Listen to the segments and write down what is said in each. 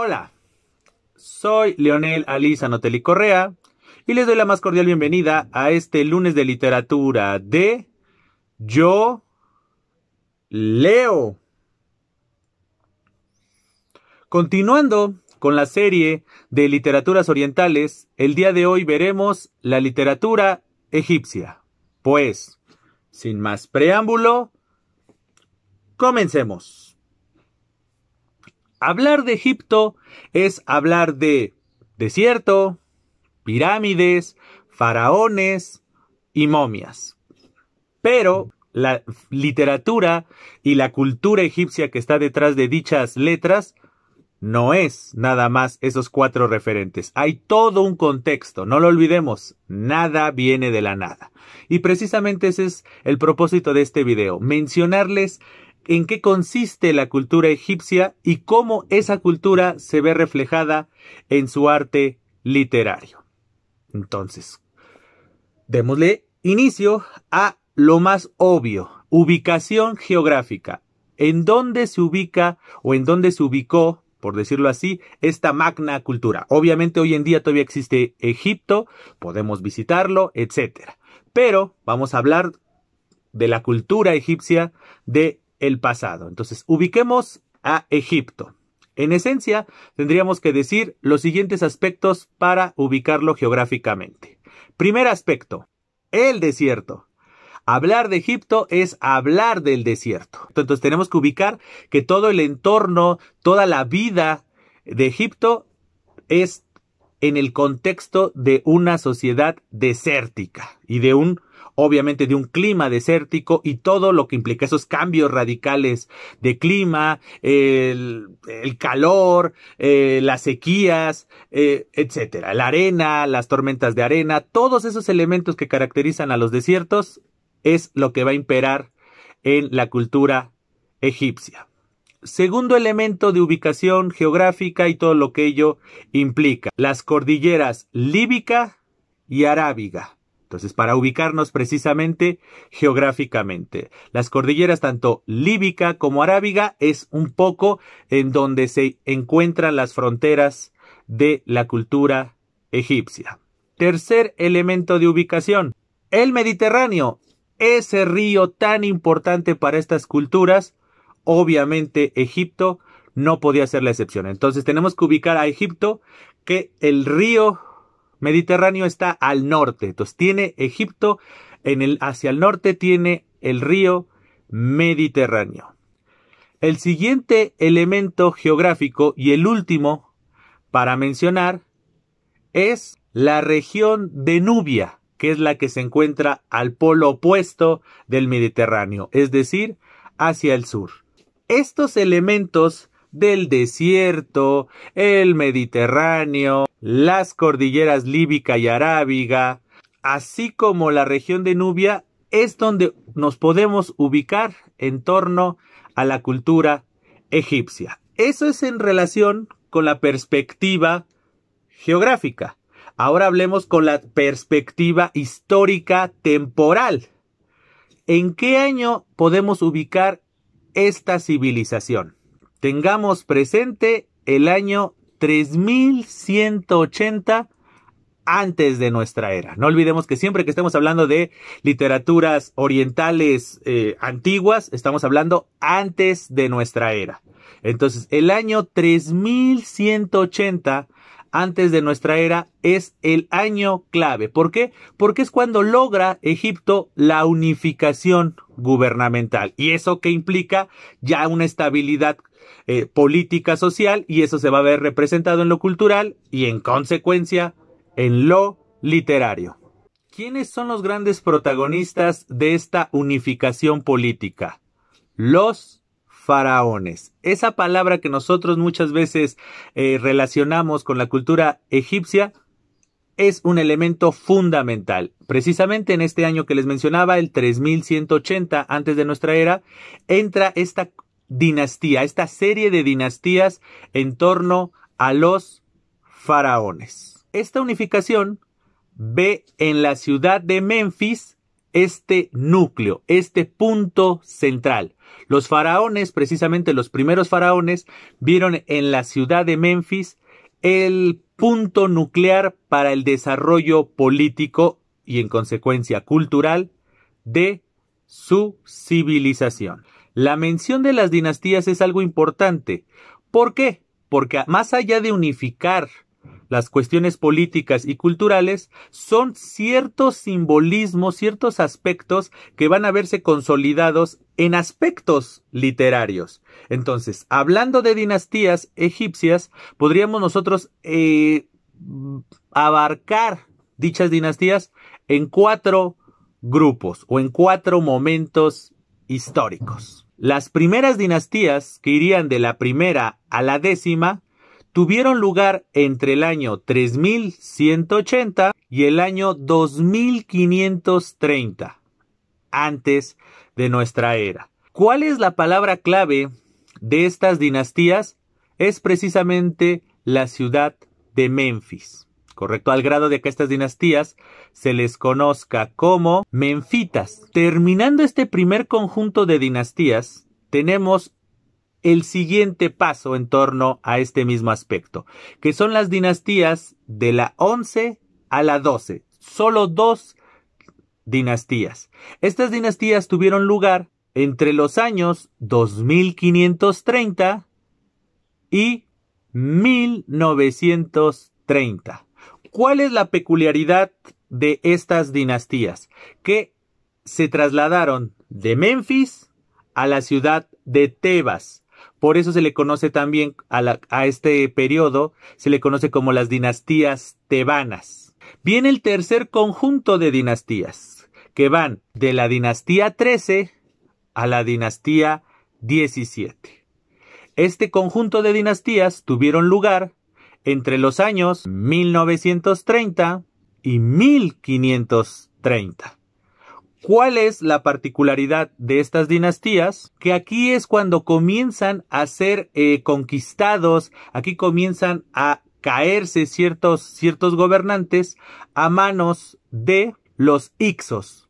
Hola, soy Leonel Alisa Noteli Correa y les doy la más cordial bienvenida a este lunes de literatura de Yo Leo. Continuando con la serie de literaturas orientales, el día de hoy veremos la literatura egipcia. Pues, sin más preámbulo, comencemos. Hablar de Egipto es hablar de desierto, pirámides, faraones y momias. Pero la literatura y la cultura egipcia que está detrás de dichas letras no es nada más esos cuatro referentes. Hay todo un contexto, no lo olvidemos, nada viene de la nada. Y precisamente ese es el propósito de este video, mencionarles en qué consiste la cultura egipcia y cómo esa cultura se ve reflejada en su arte literario. Entonces, démosle inicio a lo más obvio, ubicación geográfica. ¿En dónde se ubica o en dónde se ubicó, por decirlo así, esta magna cultura? Obviamente hoy en día todavía existe Egipto, podemos visitarlo, etc. Pero vamos a hablar de la cultura egipcia de el pasado. Entonces, ubiquemos a Egipto. En esencia, tendríamos que decir los siguientes aspectos para ubicarlo geográficamente. Primer aspecto, el desierto. Hablar de Egipto es hablar del desierto. Entonces tenemos que ubicar que todo el entorno, toda la vida de Egipto es en el contexto de una sociedad desértica y de un obviamente de un clima desértico y todo lo que implica esos cambios radicales de clima, el, calor, eh, las sequías, eh, etcétera, la arena, las tormentas de arena, todos esos elementos que caracterizan a los desiertos es lo que va a imperar en la cultura egipcia. Segundo elemento de ubicación geográfica y todo lo que ello implica, las cordilleras líbica y arábiga. Entonces, para ubicarnos precisamente geográficamente, las cordilleras tanto líbica como arábiga es un poco en donde se encuentran las fronteras de la cultura egipcia. Tercer elemento de ubicación, el Mediterráneo, ese río tan importante para estas culturas, obviamente Egipto no podía ser la excepción. Entonces tenemos que ubicar a Egipto que el río Mediterráneo está al norte, entonces tiene Egipto, en el, hacia el norte tiene el río Mediterráneo. El siguiente elemento geográfico y el último para mencionar es la región de Nubia, que es la que se encuentra al polo opuesto del Mediterráneo, es decir, hacia el sur. Estos elementos del desierto, el Mediterráneo, las cordilleras líbica y arábiga, así como la región de Nubia, es donde nos podemos ubicar en torno a la cultura egipcia. Eso es en relación con la perspectiva geográfica. Ahora hablemos con la perspectiva histórica temporal. ¿En qué año podemos ubicar esta civilización? tengamos presente el año 3180 antes de nuestra era. No olvidemos que siempre que estemos hablando de literaturas orientales eh, antiguas, estamos hablando antes de nuestra era. Entonces, el año 3180 antes de nuestra era es el año clave. ¿Por qué? Porque es cuando logra Egipto la unificación gubernamental. ¿Y eso que implica? Ya una estabilidad eh, política social y eso se va a ver representado en lo cultural y en consecuencia en lo literario. ¿Quiénes son los grandes protagonistas de esta unificación política? Los faraones. Esa palabra que nosotros muchas veces eh, relacionamos con la cultura egipcia es un elemento fundamental. Precisamente en este año que les mencionaba, el 3180 antes de nuestra era, entra esta dinastía, esta serie de dinastías en torno a los faraones. Esta unificación ve en la ciudad de Memphis este núcleo, este punto central. Los faraones, precisamente los primeros faraones, vieron en la ciudad de Memphis el punto nuclear para el desarrollo político y en consecuencia cultural de su civilización. La mención de las dinastías es algo importante. ¿Por qué? Porque más allá de unificar las cuestiones políticas y culturales son ciertos simbolismos, ciertos aspectos que van a verse consolidados en aspectos literarios. Entonces, hablando de dinastías egipcias, podríamos nosotros eh, abarcar dichas dinastías en cuatro grupos o en cuatro momentos históricos. Las primeras dinastías, que irían de la primera a la décima, tuvieron lugar entre el año 3180 y el año 2530, antes de nuestra era. ¿Cuál es la palabra clave de estas dinastías? Es precisamente la ciudad de Memphis. ¿correcto? Al grado de que estas dinastías se les conozca como menfitas. Terminando este primer conjunto de dinastías, tenemos el siguiente paso en torno a este mismo aspecto, que son las dinastías de la 11 a la 12. Solo dos dinastías. Estas dinastías tuvieron lugar entre los años 2530 y 1930. ¿Cuál es la peculiaridad de estas dinastías? Que se trasladaron de Memphis a la ciudad de Tebas. Por eso se le conoce también a, este periodo, se le conoce como las dinastías tebanas. Viene el tercer conjunto de dinastías, que van de la dinastía 13 a la dinastía 17. Este conjunto de dinastías tuvieron lugar entre los años 1930 y 1530. ¿Cuál es la particularidad de estas dinastías? Que aquí es cuando comienzan a ser eh, conquistados, aquí comienzan a caerse ciertos, ciertos gobernantes a manos de los Ixos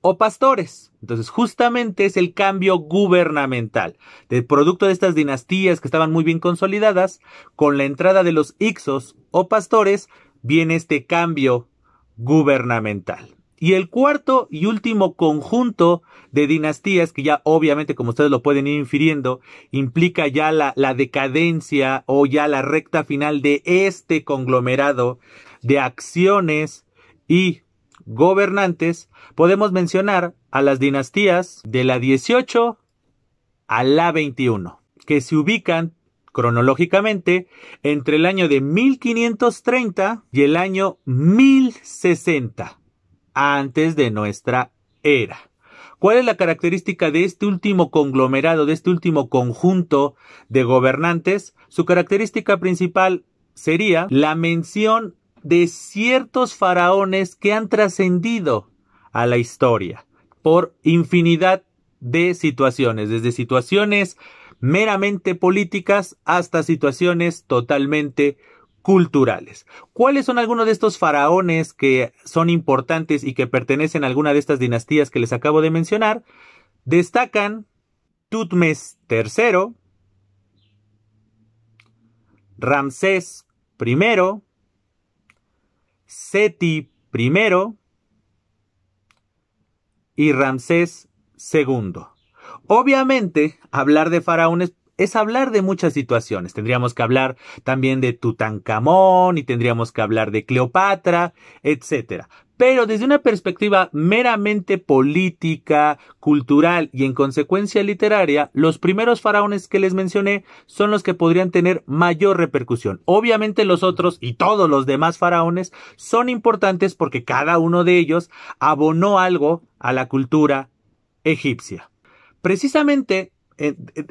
o pastores. Entonces, justamente es el cambio gubernamental, del producto de estas dinastías que estaban muy bien consolidadas, con la entrada de los Ixos o pastores, viene este cambio gubernamental. Y el cuarto y último conjunto de dinastías, que ya obviamente, como ustedes lo pueden ir infiriendo, implica ya la, la decadencia o ya la recta final de este conglomerado de acciones y gobernantes, podemos mencionar a las dinastías de la 18 a la 21, que se ubican cronológicamente entre el año de 1530 y el año 1060 antes de nuestra era. ¿Cuál es la característica de este último conglomerado, de este último conjunto de gobernantes? Su característica principal sería la mención de ciertos faraones que han trascendido a la historia por infinidad de situaciones, desde situaciones meramente políticas hasta situaciones totalmente culturales. ¿Cuáles son algunos de estos faraones que son importantes y que pertenecen a alguna de estas dinastías que les acabo de mencionar? Destacan Tutmes III, Ramsés I, Seti I y Ramsés II. Obviamente, hablar de faraones es hablar de muchas situaciones. Tendríamos que hablar también de Tutankamón y tendríamos que hablar de Cleopatra, etcétera. Pero desde una perspectiva meramente política, cultural y en consecuencia literaria, los primeros faraones que les mencioné son los que podrían tener mayor repercusión. Obviamente los otros y todos los demás faraones son importantes porque cada uno de ellos abonó algo a la cultura egipcia. Precisamente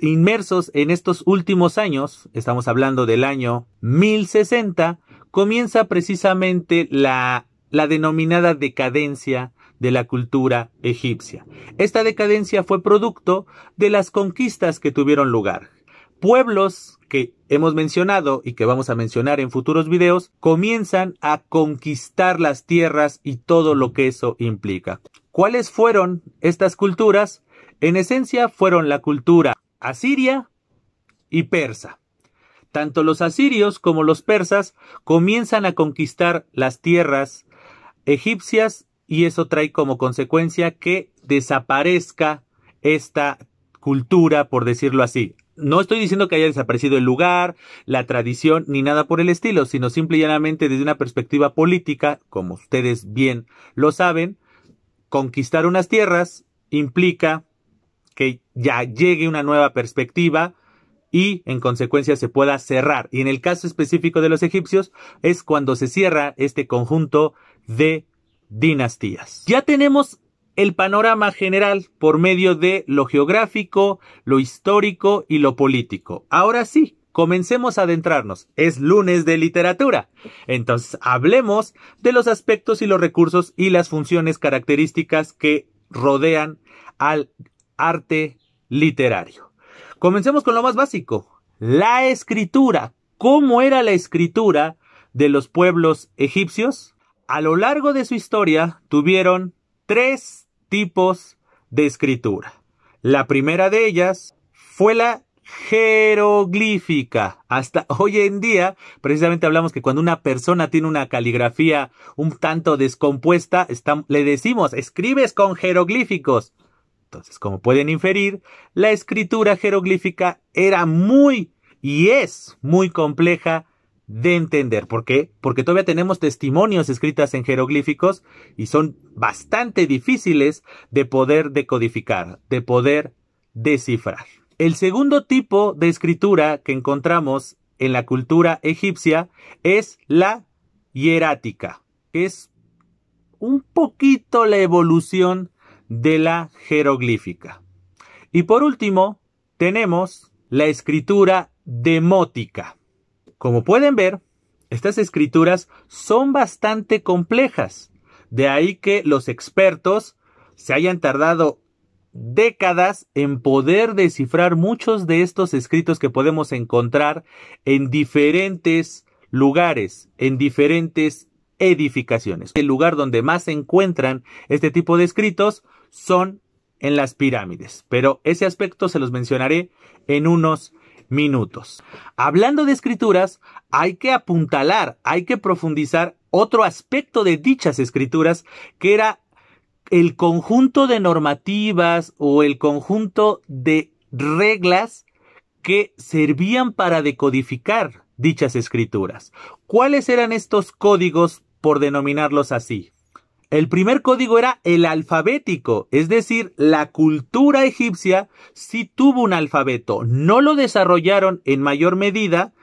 inmersos en estos últimos años, estamos hablando del año 1060, comienza precisamente la, la denominada decadencia de la cultura egipcia. Esta decadencia fue producto de las conquistas que tuvieron lugar. Pueblos que hemos mencionado y que vamos a mencionar en futuros videos comienzan a conquistar las tierras y todo lo que eso implica. ¿Cuáles fueron estas culturas? En esencia fueron la cultura asiria y persa. Tanto los asirios como los persas comienzan a conquistar las tierras egipcias y eso trae como consecuencia que desaparezca esta cultura, por decirlo así. No estoy diciendo que haya desaparecido el lugar, la tradición, ni nada por el estilo, sino simple y llanamente desde una perspectiva política, como ustedes bien lo saben, conquistar unas tierras implica que ya llegue una nueva perspectiva y en consecuencia se pueda cerrar. Y en el caso específico de los egipcios es cuando se cierra este conjunto de dinastías. Ya tenemos el panorama general por medio de lo geográfico, lo histórico y lo político. Ahora sí, comencemos a adentrarnos. Es lunes de literatura. Entonces, hablemos de los aspectos y los recursos y las funciones características que rodean al arte literario. Comencemos con lo más básico, la escritura. ¿Cómo era la escritura de los pueblos egipcios? A lo largo de su historia tuvieron tres tipos de escritura. La primera de ellas fue la jeroglífica. Hasta hoy en día, precisamente hablamos que cuando una persona tiene una caligrafía un tanto descompuesta, le decimos, escribes con jeroglíficos. Entonces, como pueden inferir, la escritura jeroglífica era muy y es muy compleja de entender. ¿Por qué? Porque todavía tenemos testimonios escritas en jeroglíficos y son bastante difíciles de poder decodificar, de poder descifrar. El segundo tipo de escritura que encontramos en la cultura egipcia es la hierática, es un poquito la evolución de la jeroglífica. Y por último, tenemos la escritura demótica. Como pueden ver, estas escrituras son bastante complejas, de ahí que los expertos se hayan tardado décadas en poder descifrar muchos de estos escritos que podemos encontrar en diferentes lugares, en diferentes edificaciones. El lugar donde más se encuentran este tipo de escritos son en las pirámides, pero ese aspecto se los mencionaré en unos minutos. Hablando de escrituras, hay que apuntalar, hay que profundizar otro aspecto de dichas escrituras que era el conjunto de normativas o el conjunto de reglas que servían para decodificar dichas escrituras. ¿Cuáles eran estos códigos por denominarlos así? El primer código era el alfabético, es decir, la cultura egipcia sí tuvo un alfabeto, no lo desarrollaron en mayor medida,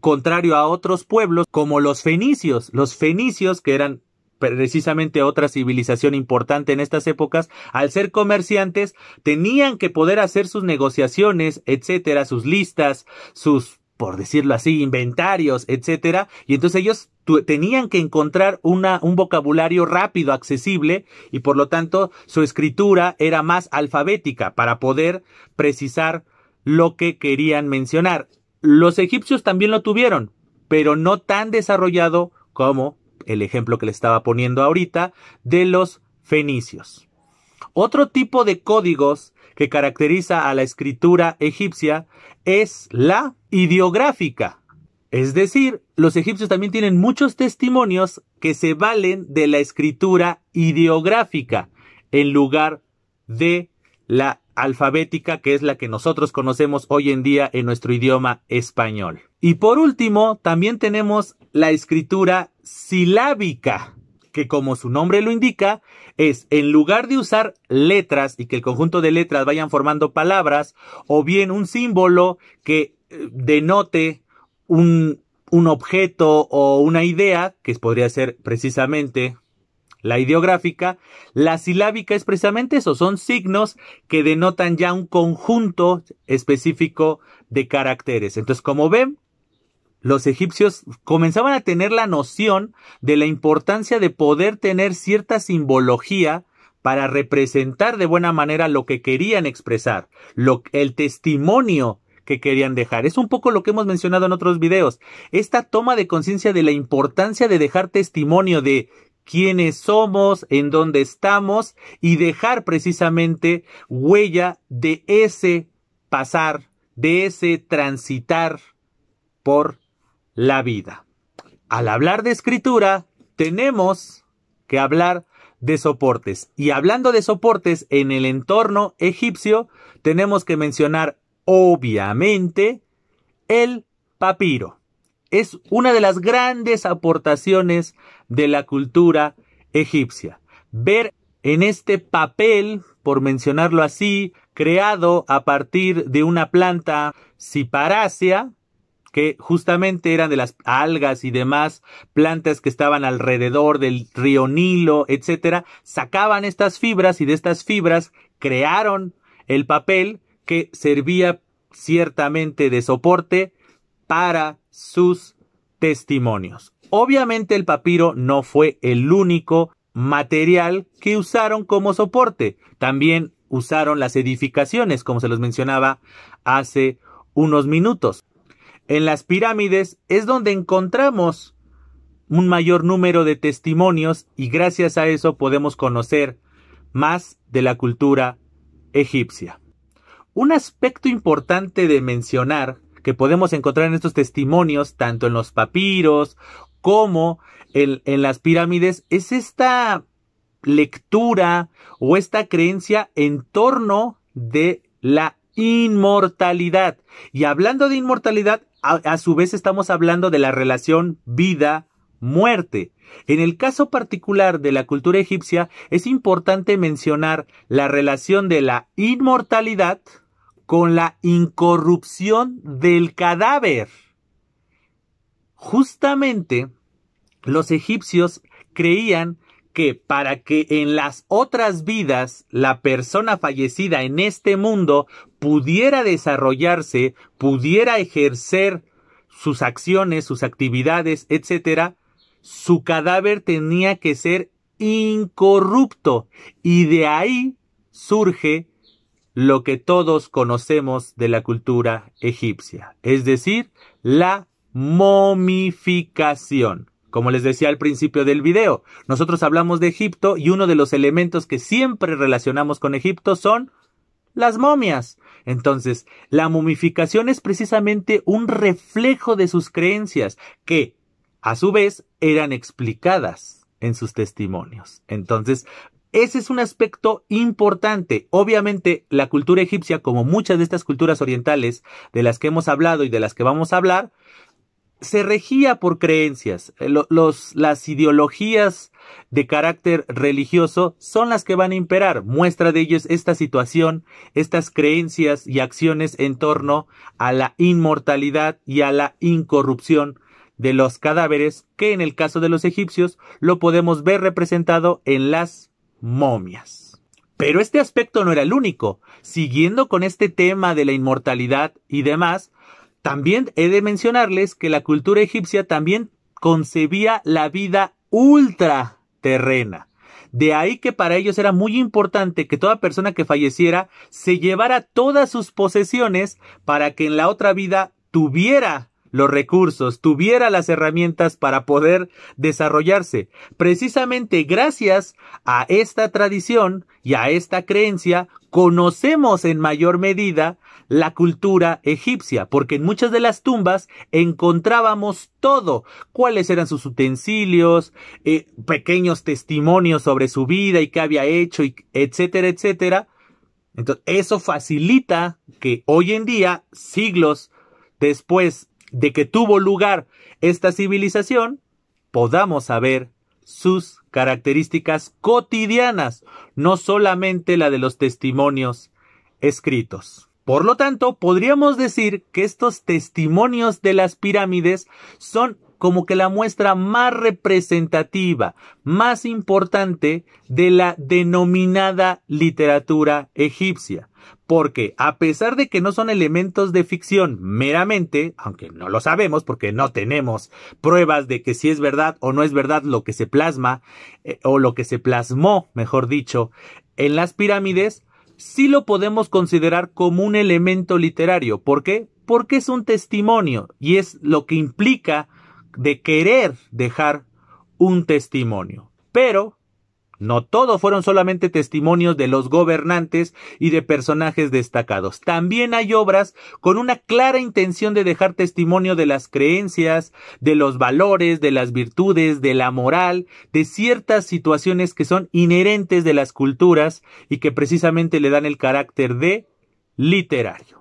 contrario a otros pueblos como los fenicios, los fenicios que eran precisamente otra civilización importante en estas épocas, al ser comerciantes, tenían que poder hacer sus negociaciones, etcétera, sus listas, sus por decirlo así, inventarios, etcétera, y entonces ellos tenían que encontrar una, un vocabulario rápido, accesible, y por lo tanto su escritura era más alfabética para poder precisar lo que querían mencionar. Los egipcios también lo tuvieron, pero no tan desarrollado como el ejemplo que le estaba poniendo ahorita de los fenicios. Otro tipo de códigos que caracteriza a la escritura egipcia es la ideográfica. Es decir, los egipcios también tienen muchos testimonios que se valen de la escritura ideográfica en lugar de la alfabética, que es la que nosotros conocemos hoy en día en nuestro idioma español. Y por último, también tenemos la escritura silábica, que como su nombre lo indica, es en lugar de usar letras y que el conjunto de letras vayan formando palabras, o bien un símbolo que denote un, objeto o una idea, que podría ser precisamente la ideográfica, la silábica es precisamente eso, son signos que denotan ya un conjunto específico de caracteres. Entonces, como ven, los egipcios comenzaban a tener la noción de la importancia de poder tener cierta simbología para representar de buena manera lo que querían expresar, el testimonio querían dejar. Es un poco lo que hemos mencionado en otros videos. Esta toma de conciencia de la importancia de dejar testimonio de quiénes somos, en dónde estamos y dejar precisamente huella de ese pasar, de ese transitar por la vida. Al hablar de escritura, tenemos que hablar de soportes. Y hablando de soportes en el entorno egipcio, tenemos que mencionar obviamente, el papiro. Es una de las grandes aportaciones de la cultura egipcia. Ver en este papel, por mencionarlo así, creado a partir de una planta ciparácea, que justamente eran de las algas y demás plantas que estaban alrededor del río Nilo, etcétera, sacaban estas fibras y de estas fibras crearon el papel que servía ciertamente de soporte para sus testimonios. Obviamente el papiro no fue el único material que usaron como soporte. También usaron las edificaciones, como se los mencionaba hace unos minutos. En las pirámides es donde encontramos un mayor número de testimonios y gracias a eso podemos conocer más de la cultura egipcia. Un aspecto importante de mencionar que podemos encontrar en estos testimonios, tanto en los papiros como en, las pirámides, es esta lectura o esta creencia en torno de la inmortalidad. Y hablando de inmortalidad, a su vez estamos hablando de la relación vida-muerte. En el caso particular de la cultura egipcia, es importante mencionar la relación de la inmortalidad con la incorrupción del cadáver. Justamente los egipcios creían que para que en las otras vidas la persona fallecida en este mundo pudiera desarrollarse, pudiera ejercer sus acciones, sus actividades, etc., su cadáver tenía que ser incorrupto y de ahí surge lo que todos conocemos de la cultura egipcia, es decir, la momificación. Como les decía al principio del video, nosotros hablamos de Egipto y uno de los elementos que siempre relacionamos con Egipto son las momias. Entonces, la momificación es precisamente un reflejo de sus creencias que, a su vez, eran explicadas en sus testimonios. Entonces, ese es un aspecto importante. Obviamente, la cultura egipcia, como muchas de estas culturas orientales de las que hemos hablado y de las que vamos a hablar, se regía por creencias. Eh, los, las ideologías de carácter religioso son las que van a imperar. Muestra de ellos esta situación, estas creencias y acciones en torno a la inmortalidad y a la incorrupción de los cadáveres, que en el caso de los egipcios lo podemos ver representado en las momias. Pero este aspecto no era el único. Siguiendo con este tema de la inmortalidad y demás, también he de mencionarles que la cultura egipcia también concebía la vida ultraterrena. De ahí que para ellos era muy importante que toda persona que falleciera se llevara todas sus posesiones para que en la otra vida tuviera los recursos, tuviera las herramientas para poder desarrollarse. Precisamente gracias a esta tradición y a esta creencia, conocemos en mayor medida la cultura egipcia, porque en muchas de las tumbas encontrábamos todo, cuáles eran sus utensilios, eh, pequeños testimonios sobre su vida y qué había hecho, etcétera, etcétera. Entonces, eso facilita que hoy en día, siglos después de que tuvo lugar esta civilización, podamos saber sus características cotidianas, no solamente la de los testimonios escritos. Por lo tanto, podríamos decir que estos testimonios de las pirámides son como que la muestra más representativa, más importante de la denominada literatura egipcia. Porque a pesar de que no son elementos de ficción meramente, aunque no lo sabemos porque no tenemos pruebas de que si es verdad o no es verdad lo que se plasma, eh, o lo que se plasmó, mejor dicho, en las pirámides, sí lo podemos considerar como un elemento literario. ¿Por qué? Porque es un testimonio y es lo que implica de querer dejar un testimonio. Pero no todo fueron solamente testimonios de los gobernantes y de personajes destacados. También hay obras con una clara intención de dejar testimonio de las creencias, de los valores, de las virtudes, de la moral, de ciertas situaciones que son inherentes de las culturas y que precisamente le dan el carácter de literario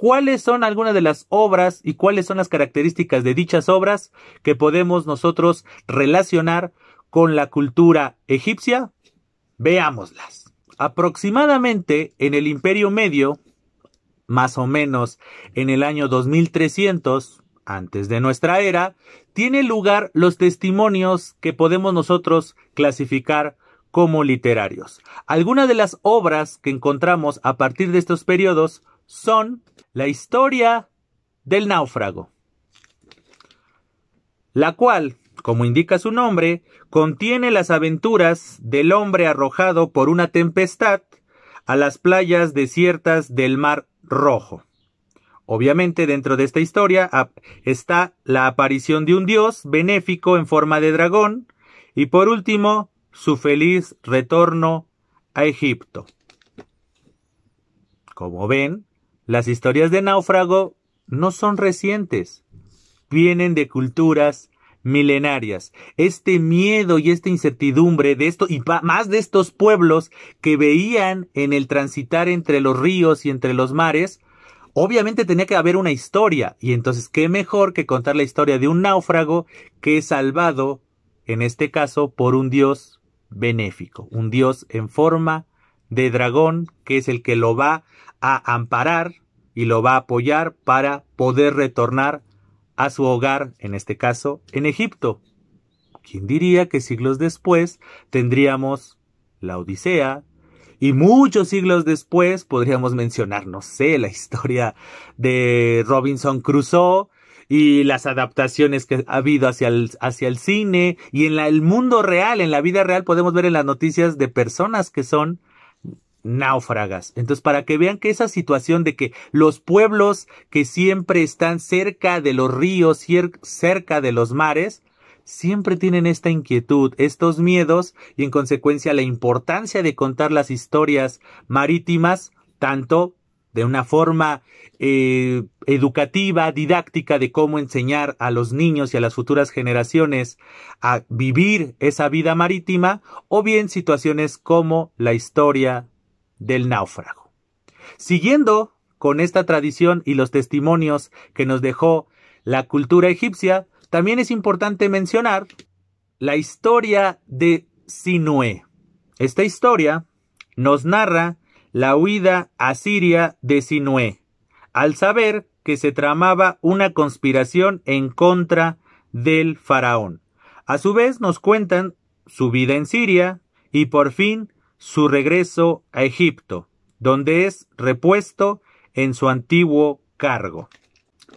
cuáles son algunas de las obras y cuáles son las características de dichas obras que podemos nosotros relacionar con la cultura egipcia? Veámoslas. Aproximadamente en el Imperio Medio, más o menos en el año 2300 antes de nuestra era, tiene lugar los testimonios que podemos nosotros clasificar como literarios. Algunas de las obras que encontramos a partir de estos periodos son la historia del náufrago, la cual, como indica su nombre, contiene las aventuras del hombre arrojado por una tempestad a las playas desiertas del Mar Rojo. Obviamente dentro de esta historia está la aparición de un dios benéfico en forma de dragón y por último su feliz retorno a Egipto. Como ven, las historias de náufrago no son recientes, vienen de culturas milenarias. Este miedo y esta incertidumbre de esto y más de estos pueblos que veían en el transitar entre los ríos y entre los mares, obviamente tenía que haber una historia y entonces qué mejor que contar la historia de un náufrago que es salvado en este caso por un dios benéfico, un dios en forma de dragón, que es el que lo va a amparar y lo va a apoyar para poder retornar a su hogar, en este caso, en Egipto. ¿Quién diría que siglos después tendríamos la Odisea? Y muchos siglos después podríamos mencionar, no sé, la historia de Robinson Crusoe y las adaptaciones que ha habido hacia el, hacia el cine y en el mundo real, en la vida real podemos ver en las noticias de personas que son náufragas. Entonces, para que vean que esa situación de que los pueblos que siempre están cerca de los ríos, cerca de los mares, siempre tienen esta inquietud, estos miedos y en consecuencia la importancia de contar las historias marítimas, tanto de una forma eh, educativa, didáctica, de cómo enseñar a los niños y a las futuras generaciones a vivir esa vida marítima, o bien situaciones como la historia del náufrago. Siguiendo con esta tradición y los testimonios que nos dejó la cultura egipcia, también es importante mencionar la historia de Sinué. Esta historia nos narra la huida a Siria de Sinué, al saber que se tramaba una conspiración en contra del faraón. A su vez nos cuentan su vida en Siria y por fin su regreso a Egipto, donde es repuesto en su antiguo cargo.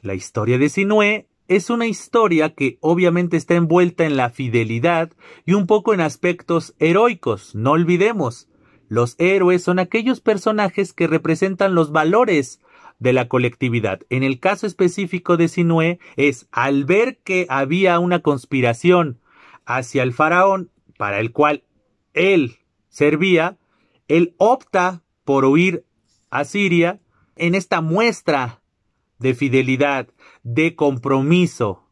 La historia de Sinué es una historia que obviamente está envuelta en la fidelidad y un poco en aspectos heroicos, no olvidemos. Los héroes son aquellos personajes que representan los valores de la colectividad. En el caso específico de Sinué es al ver que había una conspiración hacia el faraón para el cual él servía, él opta por huir a Siria en esta muestra de fidelidad, de compromiso,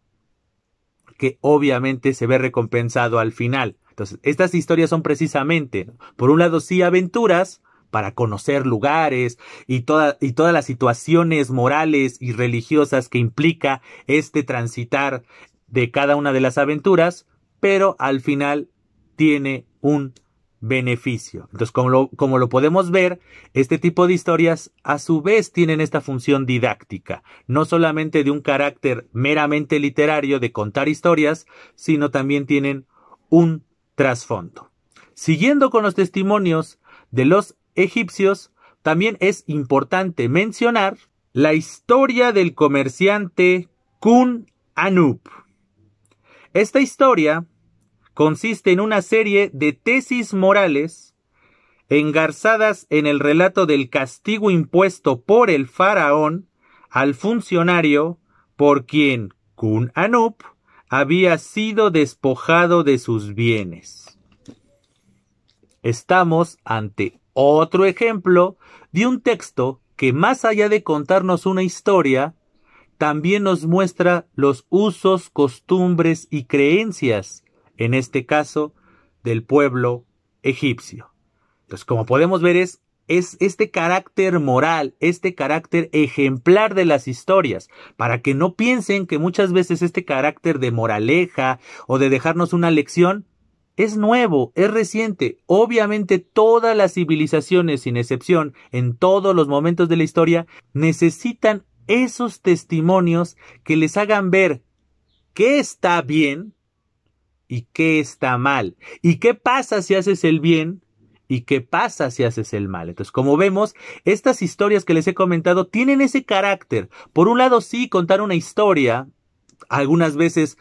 que obviamente se ve recompensado al final. Entonces, estas historias son precisamente, por un lado, sí aventuras, para conocer lugares y, y, todas las situaciones morales y religiosas que implica este transitar de cada una de las aventuras, pero al final tiene un beneficio. Entonces, como lo, como lo, podemos ver, este tipo de historias a su vez tienen esta función didáctica, no solamente de un carácter meramente literario de contar historias, sino también tienen un trasfondo. Siguiendo con los testimonios de los egipcios, también es importante mencionar la historia del comerciante Kun Anup. Esta historia consiste en una serie de tesis morales engarzadas en el relato del castigo impuesto por el faraón al funcionario por quien Kun Anup había sido despojado de sus bienes. Estamos ante otro ejemplo de un texto que más allá de contarnos una historia, también nos muestra los usos, costumbres y creencias en este caso del pueblo egipcio. Entonces, como podemos ver, es, este carácter moral, este carácter ejemplar de las historias, para que no piensen que muchas veces este carácter de moraleja o de dejarnos una lección es nuevo, es reciente. Obviamente todas las civilizaciones, sin excepción, en todos los momentos de la historia, necesitan esos testimonios que les hagan ver que está bien y qué está mal. ¿Y qué pasa si haces el bien? ¿Y qué pasa si haces el mal? Entonces, como vemos, estas historias que les he comentado tienen ese carácter. Por un lado, sí, contar una historia, algunas veces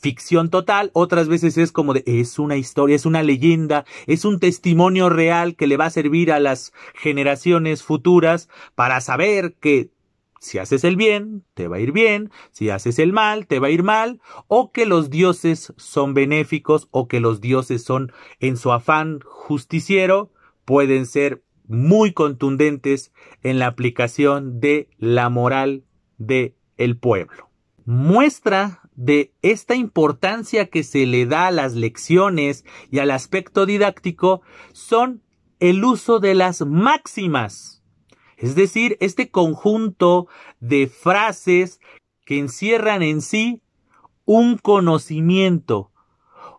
ficción total, otras veces es como de, es una historia, es una leyenda, es un testimonio real que le va a servir a las generaciones futuras para saber que si haces el bien, te va a ir bien, si haces el mal, te va a ir mal, o que los dioses son benéficos, o que los dioses son, en su afán justiciero, pueden ser muy contundentes en la aplicación de la moral de el pueblo. Muestra de esta importancia que se le da a las lecciones y al aspecto didáctico son el uso de las máximas es decir, este conjunto de frases que encierran en sí un conocimiento,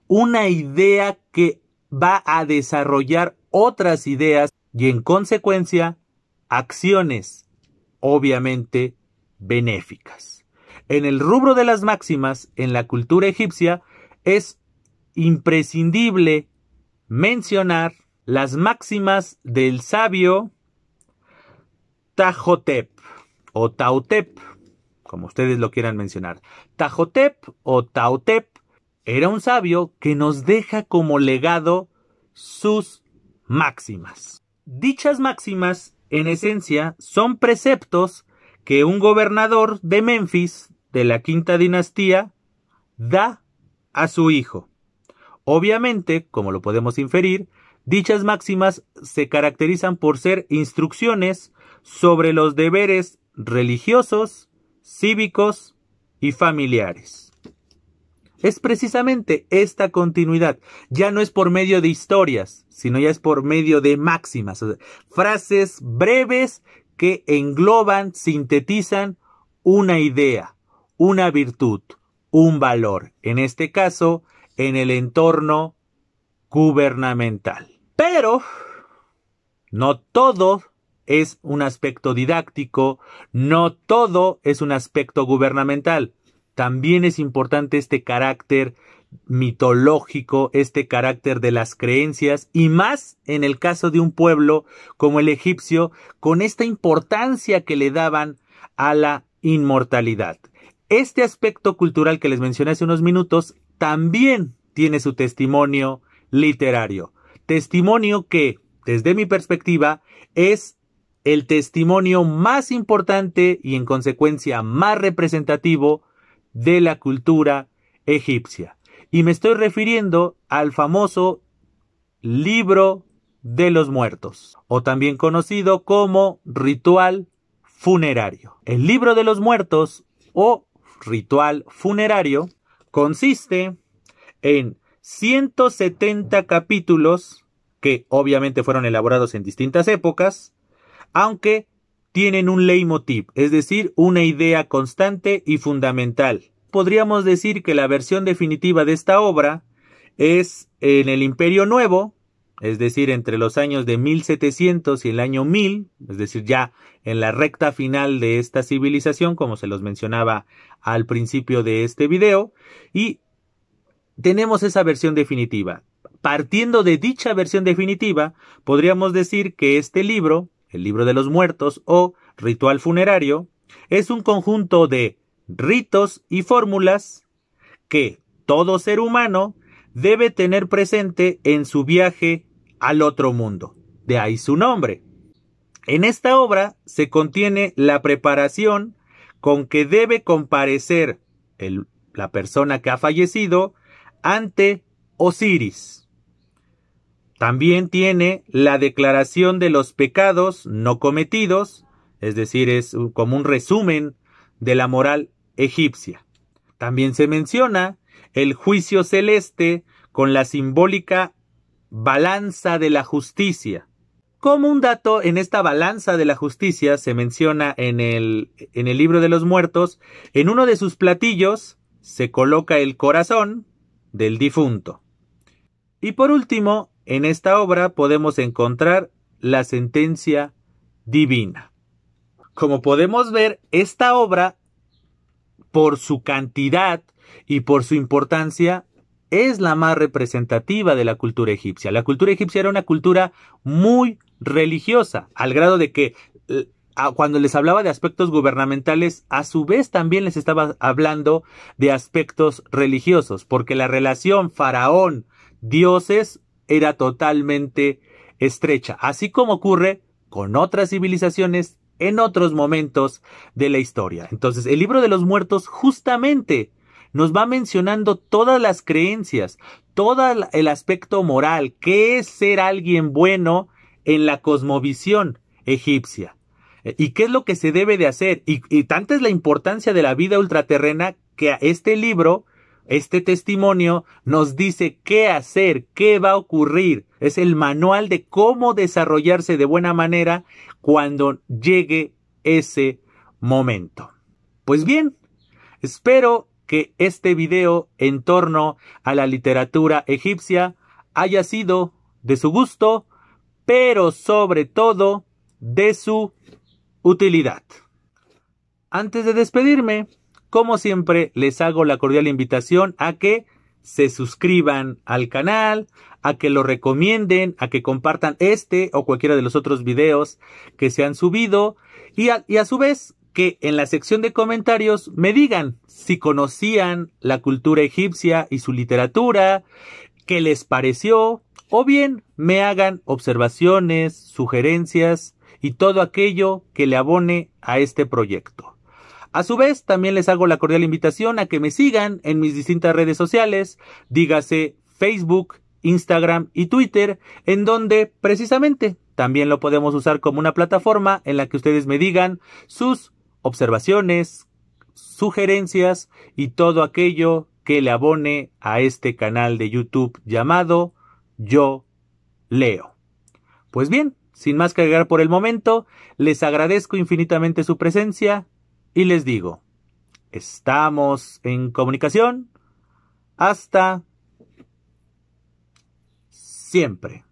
una idea que va a desarrollar otras ideas y en consecuencia acciones, obviamente, benéficas. En el rubro de las máximas, en la cultura egipcia, es imprescindible mencionar las máximas del sabio Tajotep o Tautep, como ustedes lo quieran mencionar. Tajotep o Tautep era un sabio que nos deja como legado sus máximas. Dichas máximas, en esencia, son preceptos que un gobernador de Memphis, de la quinta dinastía, da a su hijo. Obviamente, como lo podemos inferir, dichas máximas se caracterizan por ser instrucciones sobre los deberes religiosos, cívicos y familiares. Es precisamente esta continuidad. Ya no es por medio de historias, sino ya es por medio de máximas, frases breves que engloban, sintetizan una idea, una virtud, un valor, en este caso, en el entorno gubernamental. Pero no todo es un aspecto didáctico, no todo es un aspecto gubernamental. También es importante este carácter mitológico, este carácter de las creencias, y más en el caso de un pueblo como el egipcio, con esta importancia que le daban a la inmortalidad. Este aspecto cultural que les mencioné hace unos minutos también tiene su testimonio literario, testimonio que, desde mi perspectiva, es el testimonio más importante y en consecuencia más representativo de la cultura egipcia. Y me estoy refiriendo al famoso libro de los muertos, o también conocido como ritual funerario. El libro de los muertos o ritual funerario consiste en 170 capítulos que obviamente fueron elaborados en distintas épocas, aunque tienen un leitmotiv, es decir, una idea constante y fundamental. Podríamos decir que la versión definitiva de esta obra es en el Imperio Nuevo, es decir, entre los años de 1700 y el año 1000, es decir, ya en la recta final de esta civilización, como se los mencionaba al principio de este video, y tenemos esa versión definitiva. Partiendo de dicha versión definitiva, podríamos decir que este libro el libro de los muertos o ritual funerario, es un conjunto de ritos y fórmulas que todo ser humano debe tener presente en su viaje al otro mundo. De ahí su nombre. En esta obra se contiene la preparación con que debe comparecer la persona que ha fallecido ante Osiris. También tiene la declaración de los pecados no cometidos, es decir, es como un resumen de la moral egipcia. También se menciona el juicio celeste con la simbólica balanza de la justicia. Como un dato, en esta balanza de la justicia se menciona en el, en el libro de los muertos, en uno de sus platillos se coloca el corazón del difunto. Y por último, en esta obra podemos encontrar la sentencia divina. Como podemos ver, esta obra, por su cantidad y por su importancia, es la más representativa de la cultura egipcia. La cultura egipcia era una cultura muy religiosa, al grado de que eh, cuando les hablaba de aspectos gubernamentales, a su vez también les estaba hablando de aspectos religiosos, porque la relación faraón-dioses era totalmente estrecha, así como ocurre con otras civilizaciones en otros momentos de la historia. Entonces, el libro de los muertos justamente nos va mencionando todas las creencias, todo el aspecto moral, qué es ser alguien bueno en la cosmovisión egipcia eh, y qué es lo que se debe de hacer. Y, tanta es la importancia de la vida ultraterrena que a este libro este testimonio nos dice qué hacer, qué va a ocurrir. Es el manual de cómo desarrollarse de buena manera cuando llegue ese momento. Pues bien, espero que este video en torno a la literatura egipcia haya sido de su gusto, pero sobre todo de su utilidad. Antes de despedirme, como siempre, les hago la cordial invitación a que se suscriban al canal, a que lo recomienden, a que compartan este o cualquiera de los otros videos que se han subido y a, su vez que en la sección de comentarios me digan si conocían la cultura egipcia y su literatura, qué les pareció, o bien me hagan observaciones, sugerencias y todo aquello que le abone a este proyecto. A su vez, también les hago la cordial invitación a que me sigan en mis distintas redes sociales, dígase Facebook, Instagram y Twitter, en donde precisamente también lo podemos usar como una plataforma en la que ustedes me digan sus observaciones, sugerencias y todo aquello que le abone a este canal de YouTube llamado Yo Leo. Pues bien, sin más que agregar por el momento, les agradezco infinitamente su presencia, y les digo, estamos en comunicación hasta siempre.